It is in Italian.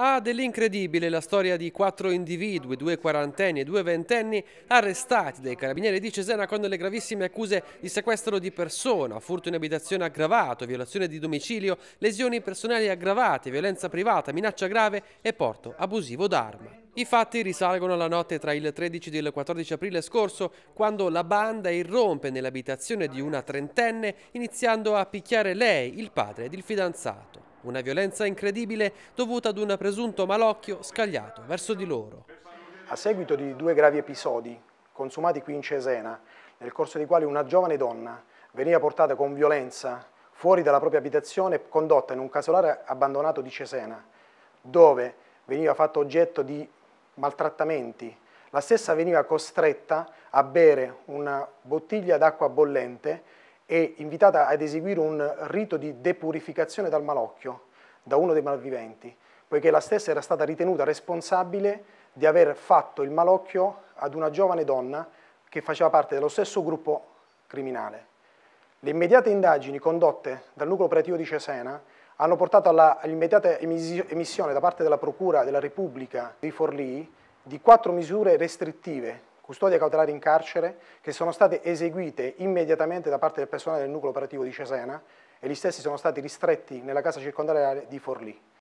Ah, dell'incredibile la storia di quattro individui, due quarantenni e due ventenni, arrestati dai carabinieri di Cesena con le gravissime accuse di sequestro di persona, furto in abitazione aggravato, violazione di domicilio, lesioni personali aggravate, violenza privata, minaccia grave e porto abusivo d'arma. I fatti risalgono alla notte tra il 13 e il 14 aprile scorso, quando la banda irrompe nell'abitazione di una trentenne iniziando a picchiare lei, il padre ed il fidanzato. Una violenza incredibile dovuta ad un presunto malocchio scagliato verso di loro. A seguito di due gravi episodi consumati qui in Cesena, nel corso dei quali una giovane donna veniva portata con violenza fuori dalla propria abitazione e condotta in un casolare abbandonato di Cesena, dove veniva fatto oggetto di maltrattamenti. La stessa veniva costretta a bere una bottiglia d'acqua bollente è invitata ad eseguire un rito di depurificazione dal malocchio da uno dei malviventi, poiché la stessa era stata ritenuta responsabile di aver fatto il malocchio ad una giovane donna che faceva parte dello stesso gruppo criminale. Le immediate indagini condotte dal nucleo operativo di Cesena hanno portato all'immediata emissione da parte della Procura della Repubblica di Forlì di quattro misure restrittive custodia cautelare in carcere che sono state eseguite immediatamente da parte del personale del nucleo operativo di Cesena e gli stessi sono stati ristretti nella casa circondariale di Forlì.